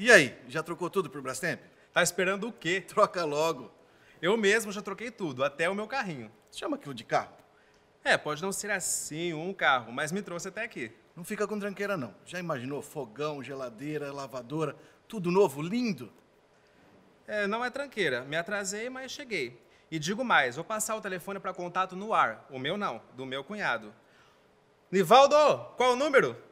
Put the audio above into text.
E aí, já trocou tudo pro Brastemp? Tá esperando o quê? Troca logo. Eu mesmo já troquei tudo, até o meu carrinho. Chama aquilo de carro? É, pode não ser assim um carro, mas me trouxe até aqui. Não fica com tranqueira, não. Já imaginou fogão, geladeira, lavadora, tudo novo, lindo? É, não é tranqueira. Me atrasei, mas cheguei. E digo mais, vou passar o telefone para contato no ar. O meu não, do meu cunhado. Nivaldo, qual o número?